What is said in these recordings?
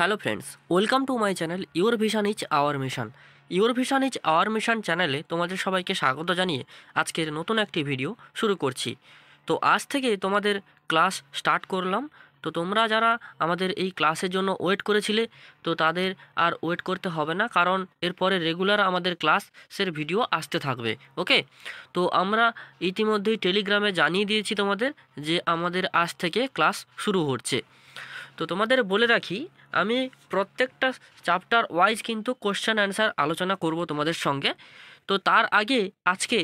Hello friends welcome to my channel your vision is our mission your vision is our mission চ্যানেলে তোমাদের সবাইকে স্বাগত জানিয়ে আজকের নতুন একটি ভিডিও শুরু করছি তো আজ থেকে তোমাদের ক্লাস স্টার্ট করলাম তো তোমরা যারা আমাদের এই ক্লাসের জন্য ওয়েট করেছিলে তো তাদের আর ওয়েট করতে হবে না কারণ এরপরে রেগুলার আমাদের ক্লাসের ভিডিও আসতে থাকবে ওকে তো আমরা ইতিমধ্যেই টেলিগ্রামে জানিয়ে দিয়েছি তোমাদের যে আমাদের আজ থেকে ক্লাস শুরু হচ্ছে তো তোমাদের বলে রাখি আমি প্রত্যেকটা চ্যাপ্টার ওয়াইজ কিন্তু কোশ্চেন অ্যান্সার আলোচনা করব তোমাদের সঙ্গে তো তার আগে আজকে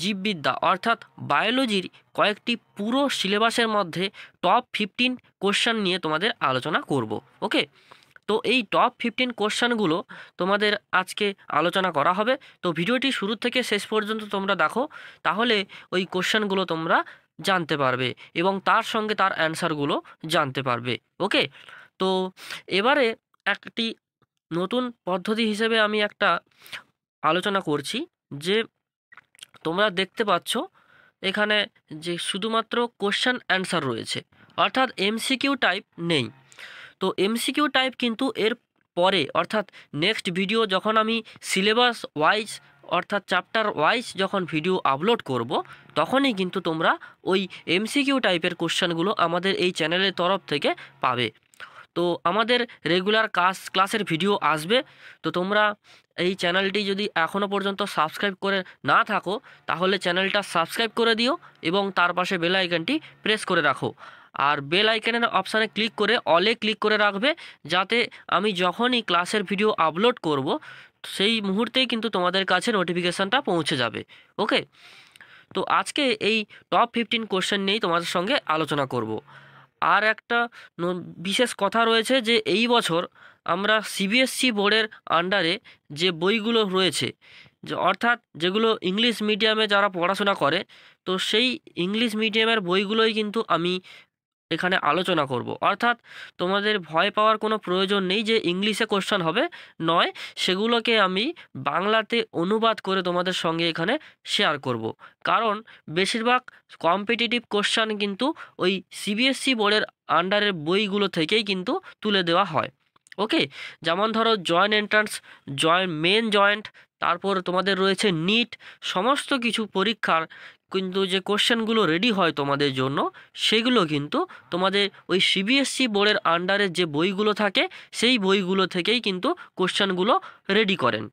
জীববিদ্যা অর্থাৎ বায়োলজির কয়েকটি পুরো সিলেবাসের মধ্যে টপ ফিফটিন কোশ্চান নিয়ে তোমাদের আলোচনা করব ওকে তো এই টপ ফিফটিন কোশ্চেনগুলো তোমাদের আজকে আলোচনা করা হবে তো ভিডিওটি শুরু থেকে শেষ পর্যন্ত তোমরা দেখো তাহলে ওই কোশ্চানগুলো তোমরা জানতে পারবে এবং তার সঙ্গে তার অ্যান্সারগুলো জানতে পারবে ওকে তো এবারে একটি নতুন পদ্ধতি হিসেবে আমি একটা আলোচনা করছি যে তোমরা দেখতে পাচ্ছ এখানে যে শুধুমাত্র কোশ্চেন অ্যান্সার রয়েছে অর্থাৎ এমসিকিউ টাইপ নেই তো এমসিকিউ টাইপ কিন্তু এর পরে অর্থাৎ নেক্সট ভিডিও যখন আমি সিলেবাস ওয়াইজ অর্থাৎ চ্যাপ্টার ওয়াইজ যখন ভিডিও আপলোড করব তখনই কিন্তু তোমরা ওই এমসিকিউ টাইপের কোশ্চেনগুলো আমাদের এই চ্যানেলের তরফ থেকে পাবে তো আমাদের রেগুলার কাজ ক্লাসের ভিডিও আসবে তো তোমরা এই চ্যানেলটি যদি এখনও পর্যন্ত সাবস্ক্রাইব করে না থাকো তাহলে চ্যানেলটা সাবস্ক্রাইব করে দিও এবং তার পাশে বেল আইকনটি প্রেস করে রাখো আর বেল আইকনের অপশানে ক্লিক করে অলে ক্লিক করে রাখবে যাতে আমি যখনই ক্লাসের ভিডিও আপলোড করব সেই মুহূর্তেই কিন্তু তোমাদের কাছে নোটিফিকেশানটা পৌঁছে যাবে ওকে তো আজকে এই টপ ফিফটিন কোশ্চেন নিয়েই তোমাদের সঙ্গে আলোচনা করব। আর একটা বিশেষ কথা রয়েছে যে এই বছর আমরা সিবিএসসি e বোর্ডের আন্ডারে যে বইগুলো রয়েছে যে অর্থাৎ যেগুলো ইংলিশ মিডিয়ামে যারা পড়াশোনা করে তো সেই ইংলিশ মিডিয়ামের বইগুলোই কিন্তু আমি এখানে আলোচনা করব অর্থাৎ তোমাদের ভয় পাওয়ার কোনো প্রয়োজন নেই যে ইংলিশে কোশ্চান হবে নয় সেগুলোকে আমি বাংলাতে অনুবাদ করে তোমাদের সঙ্গে এখানে শেয়ার করব কারণ বেশিরভাগ কম্পিটিটিভ কোশ্চান কিন্তু ওই সিবিএসসি বোর্ডের আন্ডারের বইগুলো থেকেই কিন্তু তুলে দেওয়া হয় ওকে যেমন ধরো joint entrance joint main joint তারপর তোমাদের রয়েছে নিট সমস্ত কিছু পরীক্ষার কিন্তু যে কোশ্চেনগুলো রেডি হয় তোমাদের জন্য সেগুলো কিন্তু তোমাদের ওই সিবিএসসি বোর্ডের আন্ডারে যে বইগুলো থাকে সেই বইগুলো থেকেই কিন্তু কোশ্চেনগুলো রেডি করেন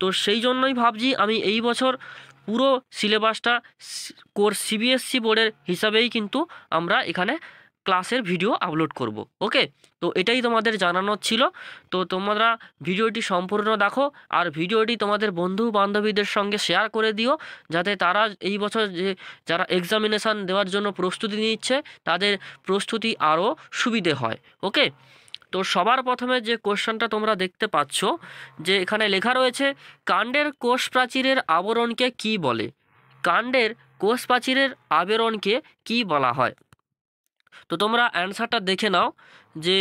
তো সেই জন্যই ভাবছি আমি এই বছর পুরো সিলেবাসটা কোর্স সিবিএসসি বোর্ডের হিসাবেই কিন্তু আমরা এখানে ক্লাসের ভিডিও আপলোড করব ওকে তো এটাই তোমাদের জানানোর ছিল তো তোমরা ভিডিওটি সম্পূর্ণ দেখো আর ভিডিওটি তোমাদের বন্ধু বান্ধবীদের সঙ্গে শেয়ার করে দিও যাতে তারা এই বছর যে যারা এক্সামিনেশান দেওয়ার জন্য প্রস্তুতি নিচ্ছে তাদের প্রস্তুতি আরও সুবিধে হয় ওকে তো সবার প্রথমে যে কোশ্চেনটা তোমরা দেখতে পাচ্ছ যে এখানে লেখা রয়েছে কাণ্ডের কোষ প্রাচীরের আবরণকে কি বলে কাণ্ডের কোষ প্রাচীরের আবরণকে কি বলা হয় তো তোমরা অ্যান্সারটা দেখে নাও যে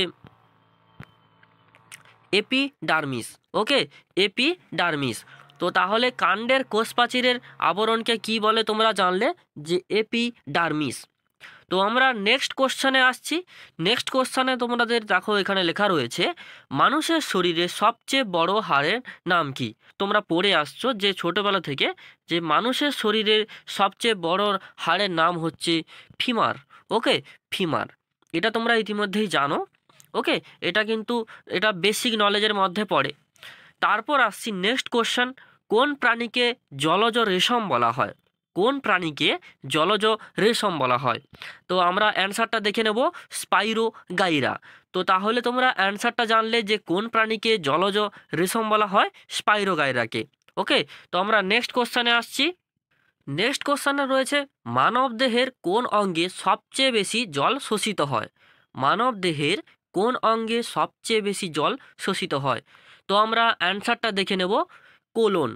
epidermis okay epidermis তো তাহলে কাণ্ডের কোষ আবরণকে কি বলে তোমরা জানলে যে এপি ডার্মিস তো আমরা নেক্সট কোশ্চানে আসছি নেক্সট কোশ্চানে তোমাদের দেখো এখানে লেখা রয়েছে মানুষের শরীরে সবচেয়ে বড় হাড়ের নাম কি তোমরা পড়ে আসছো যে ছোটোবেলা থেকে যে মানুষের শরীরের সবচেয়ে বড় হাড়ের নাম হচ্ছে ফিমার ওকে ফিমার এটা তোমরা ইতিমধ্যেই জানো ওকে এটা কিন্তু এটা বেসিক নলেজের মধ্যে পড়ে তারপর আসছি নেক্সট কোশ্চেন কোন প্রাণীকে জলজ রেশম বলা হয় কোন প্রাণীকে জলজ রেশম বলা হয় তো আমরা অ্যান্সারটা দেখে নেব স্পাইরো গাইরা তো তাহলে তোমরা অ্যান্সারটা জানলে যে কোন প্রাণীকে জলজ রেশম বলা হয় স্পাইরো গাইরাকে ওকে তো আমরা নেক্সট কোশ্চানে আসছি নেক্সট কোশ্চানে রয়েছে মানব দেহের কোন অঙ্গে সবচেয়ে বেশি জল শোষিত হয় মানব দেহের কোন অঙ্গে সবচেয়ে বেশি জল শোষিত হয় তো আমরা অ্যান্সারটা দেখে নেব কোলন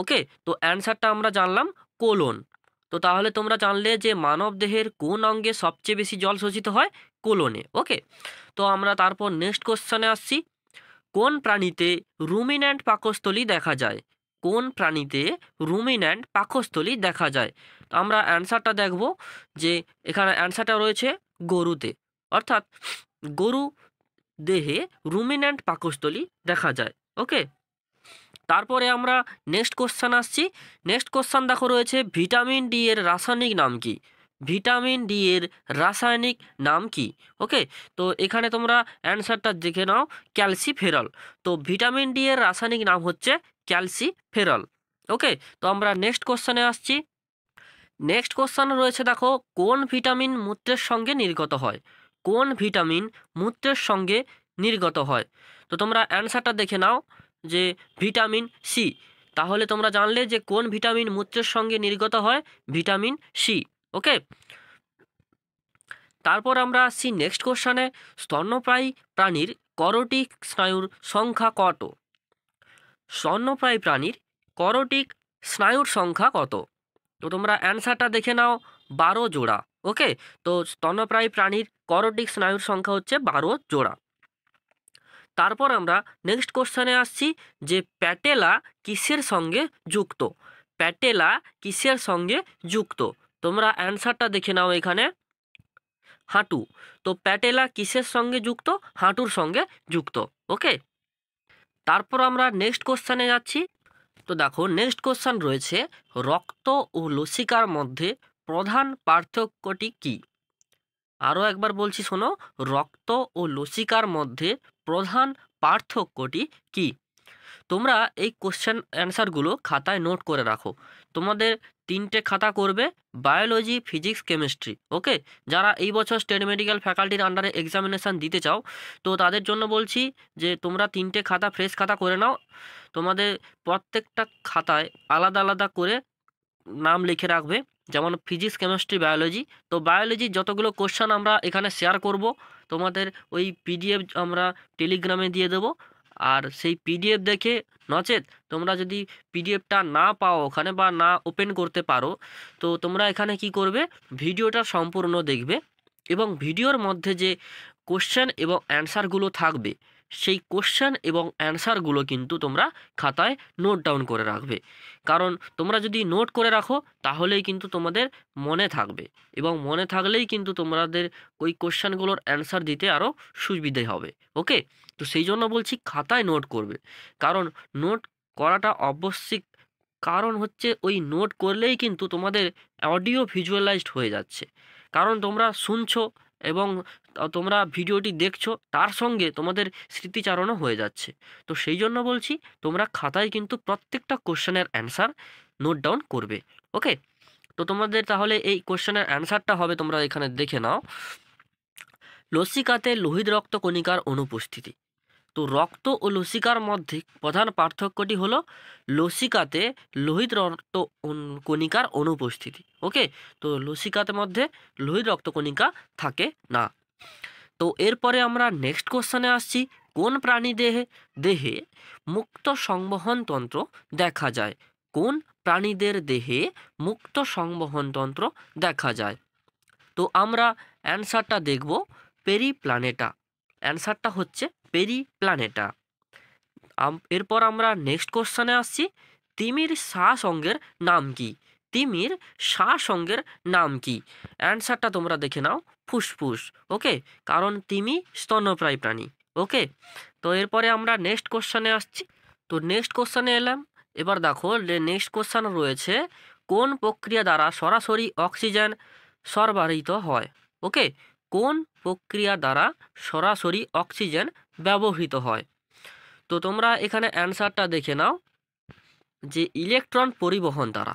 ওকে তো অ্যান্সারটা আমরা জানলাম কোলন তো তাহলে তোমরা জানলে যে মানব দেহের কোন অঙ্গে সবচেয়ে বেশি জল শোষিত হয় কোলনে ওকে তো আমরা তারপর নেক্সট কোশ্চানে আসছি কোন প্রাণীতে রুমিন্যান্ট পাকস্থলী দেখা যায় কোন প্রাণীতে রুমিন্যান্ট পাকস্থলী দেখা যায় আমরা অ্যান্সারটা দেখব যে এখানে অ্যান্সারটা রয়েছে গরুতে অর্থাৎ গরু দেহে রুমিন্যান্ট পাকস্থলী দেখা যায় ওকে তারপরে আমরা নেক্সট কোশ্চান আসছি নেক্সট কোশ্চান দেখো রয়েছে ভিটামিন ডি এর রাসায়নিক নাম কি ভিটামিন ডি এর রাসায়নিক নাম কি ওকে তো এখানে তোমরা অ্যান্সারটা দেখে নাও ক্যালসিফেরল তো ভিটামিন ডি এর রাসায়নিক নাম হচ্ছে ক্যালসিফেরল ওকে তো আমরা নেক্সট কোশ্চানে আসছি নেক্সট কোশ্চেন রয়েছে দেখো কোন ভিটামিন মূত্রের সঙ্গে নির্গত হয় কোন ভিটামিন মূত্রের সঙ্গে নির্গত হয় তো তোমরা অ্যান্সারটা দেখে নাও যে ভিটামিন সি তাহলে তোমরা জানলে যে কোন ভিটামিন মূত্রের সঙ্গে নির্গত হয় ভিটামিন সি ওকে তারপর আমরা আসছি নেক্সট কোশ্চানে স্তন্যপ্রায়ী প্রাণীর করোটিক স্নায়ুর সংখ্যা কত স্তন্যপ্রায়ী প্রাণীর করোটিক স্নায়ুর সংখ্যা কত তো তোমরা অ্যান্সারটা দেখে নাও বারো জোড়া ওকে তো স্তন্যপ্রায়ী প্রাণীর করোটিক স্নায়ুর সংখ্যা হচ্ছে বারো জোড়া তারপর আমরা নেক্সট কোশ্চানে আসছি যে প্যাটেলা কিসের সঙ্গে যুক্ত প্যাটেলা কিসের সঙ্গে যুক্ত তোমরা অ্যান্সারটা দেখে নাও এখানে হাঁটু তো প্যাটেলা কিসের সঙ্গে যুক্ত হাঁটুর সঙ্গে যুক্ত ওকে তারপর আমরা নেক্সট কোশ্চানে যাচ্ছি তো দেখো নেক্সট কোশ্চান রয়েছে রক্ত ও লসিকার মধ্যে প্রধান পার্থক্যটি কি আরও একবার বলছি শোনো রক্ত ও লসিকার মধ্যে প্রধান পার্থক্যটি কি তোমরা এই কোশ্চেন অ্যান্সারগুলো খাতায় নোট করে রাখো তোমাদের তিনটে খাতা করবে বায়োলজি ফিজিক্স কেমিস্ট্রি ওকে যারা এই বছর স্টেট মেডিকেল ফ্যাকাল্টির আন্ডারে এক্সামিনেশান দিতে চাও তো তাদের জন্য বলছি যে তোমরা তিনটে খাতা ফ্রেশ খাতা করে নাও তোমাদের প্রত্যেকটা খাতায় আলাদা আলাদা করে নাম লিখে রাখবে যেমন ফিজিক্স কেমিস্ট্রি বায়োলজি তো বায়োলজির যতগুলো কোশ্চান আমরা এখানে শেয়ার করব তোমাদের ওই পিডিএফ আমরা টেলিগ্রামে দিয়ে দেবো আর সেই পিডিএফ দেখে নচেত তোমরা যদি পিডিএফটা না পাও ওখানে বা না ওপেন করতে পারো তো তোমরা এখানে কি করবে ভিডিওটা সম্পূর্ণ দেখবে এবং ভিডিওর মধ্যে যে কোশ্চেন এবং অ্যান্সারগুলো থাকবে সেই কোশ্চেন এবং অ্যান্সারগুলো কিন্তু তোমরা খাতায় নোট ডাউন করে রাখবে কারণ তোমরা যদি নোট করে রাখো তাহলেই কিন্তু তোমাদের মনে থাকবে এবং মনে থাকলেই কিন্তু তোমাদের ওই কোশ্চেনগুলোর অ্যান্সার দিতে আরও সুবিধে হবে ওকে তো সেই জন্য বলছি খাতায় নোট করবে কারণ নোট করাটা অবশ্যই কারণ হচ্ছে ওই নোট করলেই কিন্তু তোমাদের অডিও ভিজুয়ালাইজড হয়ে যাচ্ছে কারণ তোমরা শুনছো এবং তোমরা ভিডিওটি দেখছো তার সঙ্গে তোমাদের স্মৃতিচারণও হয়ে যাচ্ছে তো সেই জন্য বলছি তোমরা খাতায় কিন্তু প্রত্যেকটা কোশ্চেনের অ্যান্সার নোট ডাউন করবে ওকে তো তোমাদের তাহলে এই কোশ্চেনের অ্যান্সারটা হবে তোমরা এখানে দেখে নাও লসিকাতে লোহিত রক্ত কণিকার অনুপস্থিতি তো রক্ত ও লসিকার মধ্যে প্রধান পার্থক্যটি হলো লসিকাতে লোহিত রক্ত কণিকার অনুপস্থিতি ওকে তো লসিকাতে মধ্যে লোহিত রক্ত কণিকা থাকে না তো এরপরে আমরা নেক্সট কোশ্চেনে আসছি কোন প্রাণী দেহে দেহে মুক্ত সংবহন তন্ত্র দেখা যায় কোন প্রাণীদের দেহে মুক্ত সংবহন তন্ত্র দেখা যায় তো আমরা অ্যান্সারটা দেখব পেরি প্ল্যানেটা অ্যান্সারটা হচ্ছে পেরি প্ল্যানেটা এরপর আমরা নেক্সট কোশ্চেনে আসছি তিমির শ্বাস অঙ্গের নাম কি তিমির সঙ্গের নাম কি অ্যান্সারটা তোমরা দেখে নাও ফুসফুস ওকে কারণ তিমি স্তন্যপ্রায়ী প্রাণী ওকে তো এরপরে আমরা নেক্সট কোশ্চানে আসছি তো নেক্সট কোশ্চানে এলাম এবার দেখো নেক্সট কোশ্চান রয়েছে কোন প্রক্রিয়া দ্বারা সরাসরি অক্সিজেন সরবরাহিত হয় ওকে কোন প্রক্রিয়া দ্বারা সরাসরি অক্সিজেন ব্যবহৃত হয় তো তোমরা এখানে অ্যান্সারটা দেখে নাও যে ইলেকট্রন পরিবহন দ্বারা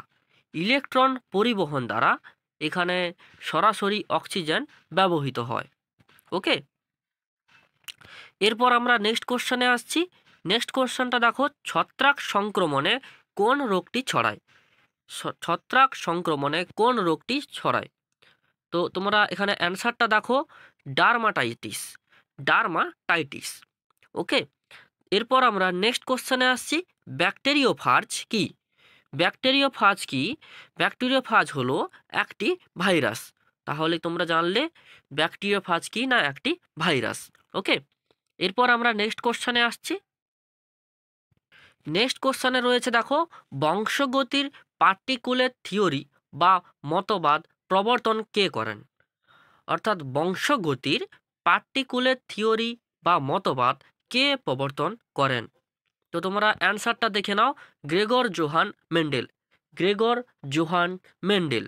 ইলেকট্রন পরিবহন দ্বারা এখানে সরাসরি অক্সিজেন ব্যবহৃত হয় ওকে এরপর আমরা নেক্সট কোশ্চেনে আসছি নেক্সট কোশ্চেনটা দেখো ছত্রাক সংক্রমণে কোন রোগটি ছড়ায় ছত্রাক সংক্রমণে কোন রোগটি ছড়ায় তো তোমরা এখানে অ্যান্সারটা দেখো ডার্মাটাইটিস ডার্মাটাইটিস ওকে এরপর আমরা নেক্সট কোশ্চেনে আসছি ফার্জ কি ফাজ কি ফাজ হলো একটি ভাইরাস তাহলে তোমরা জানলে ফাজ কি না একটি ভাইরাস ওকে এরপর আমরা নেক্সট কোশ্চানে আসছি নেক্সট কোশ্চানে রয়েছে দেখো বংশগতির পার্টিকুলের থিওরি বা মতবাদ প্রবর্তন কে করেন অর্থাৎ বংশগতির পার্টিকুলের থিওরি বা মতবাদ কে প্রবর্তন করেন তো তোমরা অ্যান্সারটা দেখে নাও Gregor Johann Mendel Gregor Johann Mendel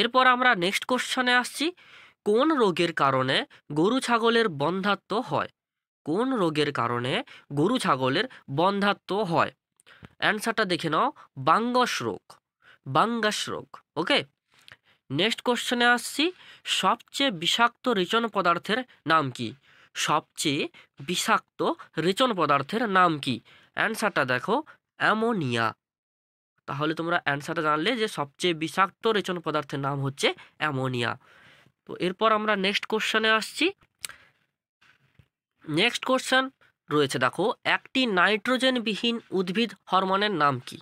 এরপর আমরা নেক্সট কোশ্চনে আসছি কোন রোগের কারণে গরু ছাগলের বন্ধাত্ম হয় কোন রোগের কারণে গরু ছাগলের বন্ধাত্ম হয় অ্যান্সারটা দেখে নাও বাঙ্গস রোগ বাঙ্গাস রোগ ওকে নেক্সট কোশ্চানে আসছি সবচেয়ে বিষাক্ত রেচন পদার্থের নাম কি সবচেয়ে বিষাক্ত রেচন পদার্থের নাম কি অ্যান্সারটা দেখো অ্যামোনিয়া তাহলে তোমরা অ্যান্সারটা জানলে যে সবচেয়ে বিষাক্ত রেচন পদার্থের নাম হচ্ছে অ্যামোনিয়া তো এরপর আমরা নেক্সট কোশ্চানে আসছি নেক্সট কোশ্চেন রয়েছে দেখো একটি নাইট্রোজেনবিহীন উদ্ভিদ হরমোনের নাম কি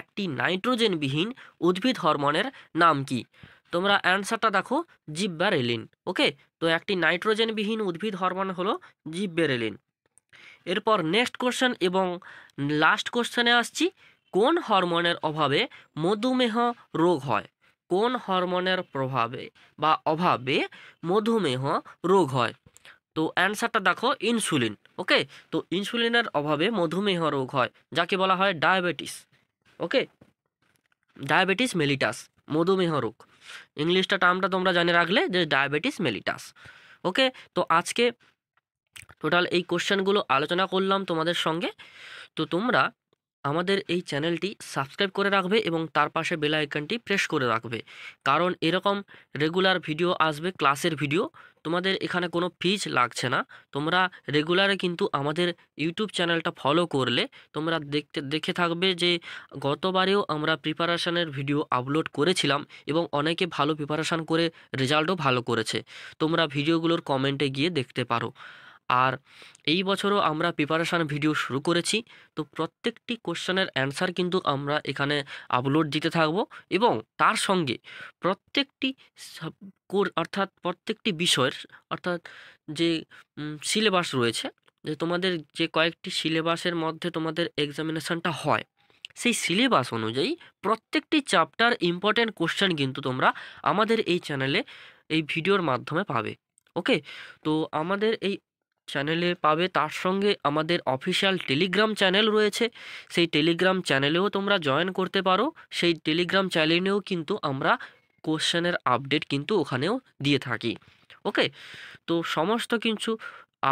একটি নাইট্রোজেনবিহীন উদ্ভিদ হরমোনের নাম কি তোমরা অ্যান্সারটা দেখো জিব্যারেলিন ওকে তো একটি নাইট্রোজেনবিহীন উদ্ভিদ হরমোন হলো জিববেরেলিন এরপর নেক্সট কোশ্চেন এবং লাস্ট কোশ্চেনে আসছি কোন হরমোনের অভাবে মধুমেহ রোগ হয় কোন হরমোনের প্রভাবে বা অভাবে মধুমেহ রোগ হয় তো অ্যান্সারটা দেখো ইনসুলিন ওকে তো ইনসুলিনের অভাবে মধুমেহ রোগ হয় যাকে বলা হয় ডায়াবেটিস ওকে ডায়াবেটিস মেলিটাস মধুমেহ রোগ ইংলিশটা টার্মটা তোমরা জানে রাখলে যে ডায়াবেটিস মেলিটাস ওকে তো আজকে টোটাল এই কোশ্চেনগুলো আলোচনা করলাম তোমাদের সঙ্গে তো তোমরা আমাদের এই চ্যানেলটি সাবস্ক্রাইব করে রাখবে এবং তার পাশে বেল আইকনটি প্রেস করে রাখবে কারণ এরকম রেগুলার ভিডিও আসবে ক্লাসের ভিডিও তোমাদের এখানে কোনো ফিজ লাগছে না তোমরা রেগুলারে কিন্তু আমাদের ইউটিউব চ্যানেলটা ফলো করলে তোমরা দেখতে দেখে থাকবে যে গতবারেও আমরা প্রিপারেশানের ভিডিও আপলোড করেছিলাম এবং অনেকে ভালো প্রিপারেশান করে রেজাল্টও ভালো করেছে তোমরা ভিডিওগুলোর কমেন্টে গিয়ে দেখতে পারো আর এই বছরও আমরা প্রিপারেশান ভিডিও শুরু করেছি তো প্রত্যেকটি কোশ্চেনের অ্যান্সার কিন্তু আমরা এখানে আপলোড দিতে থাকব এবং তার সঙ্গে প্রত্যেকটি অর্থাৎ প্রত্যেকটি বিষয়ের অর্থাৎ যে সিলেবাস রয়েছে যে তোমাদের যে কয়েকটি সিলেবাসের মধ্যে তোমাদের এক্সামিনেশানটা হয় সেই সিলেবাস অনুযায়ী প্রত্যেকটি চ্যাপ্টার ইম্পর্ট্যান্ট কোশ্চেন কিন্তু তোমরা আমাদের এই চ্যানেলে এই ভিডিওর মাধ্যমে পাবে ওকে তো আমাদের এই চ্যানেলে পাবে তার সঙ্গে আমাদের অফিসিয়াল টেলিগ্রাম চ্যানেল রয়েছে সেই টেলিগ্রাম চ্যানেলেও তোমরা জয়েন করতে পারো সেই টেলিগ্রাম চ্যানেলেও কিন্তু আমরা কোশ্চেনের আপডেট কিন্তু ওখানেও দিয়ে থাকি ওকে তো সমস্ত কিছু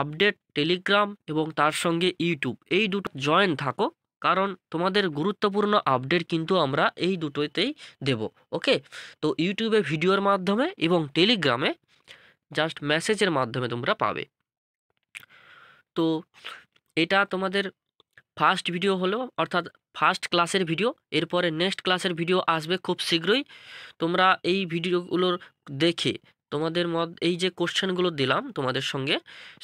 আপডেট টেলিগ্রাম এবং তার সঙ্গে ইউটিউব এই দুটো জয়েন থাকো কারণ তোমাদের গুরুত্বপূর্ণ আপডেট কিন্তু আমরা এই দুটোতেই দেব ওকে তো ইউটিউবে ভিডিওর মাধ্যমে এবং টেলিগ্রামে জাস্ট মেসেজের মাধ্যমে তোমরা পাবে তো এটা তোমাদের ফার্স্ট ভিডিও হলো অর্থাৎ ফার্স্ট ক্লাসের ভিডিও এরপরে নেক্সট ক্লাসের ভিডিও আসবে খুব শীঘ্রই তোমরা এই ভিডিওগুলোর দেখে তোমাদের মত এই যে কোশ্চেনগুলো দিলাম তোমাদের সঙ্গে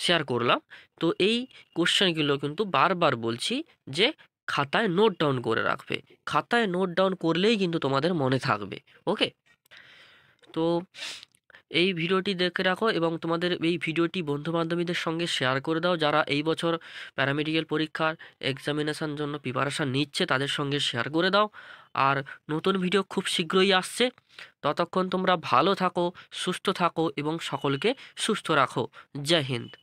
শেয়ার করলাম তো এই কোশ্চেনগুলো কিন্তু বারবার বলছি যে খাতায় নোট ডাউন করে রাখবে খাতায় নোট ডাউন করলেই কিন্তু তোমাদের মনে থাকবে ওকে তো এই ভিডিওটি দেখে রাখো এবং তোমাদের এই ভিডিওটি বন্ধুবান্ধবীদের সঙ্গে শেয়ার করে দাও যারা এই বছর প্যারামেডিক্যাল পরীক্ষার এক্সামিনেশান জন্য প্রিপারেশান নিচ্ছে তাদের সঙ্গে শেয়ার করে দাও আর নতুন ভিডিও খুব শীঘ্রই আসছে ততক্ষণ তোমরা ভালো থাকো সুস্থ থাকো এবং সকলকে সুস্থ রাখো জয় হিন্দ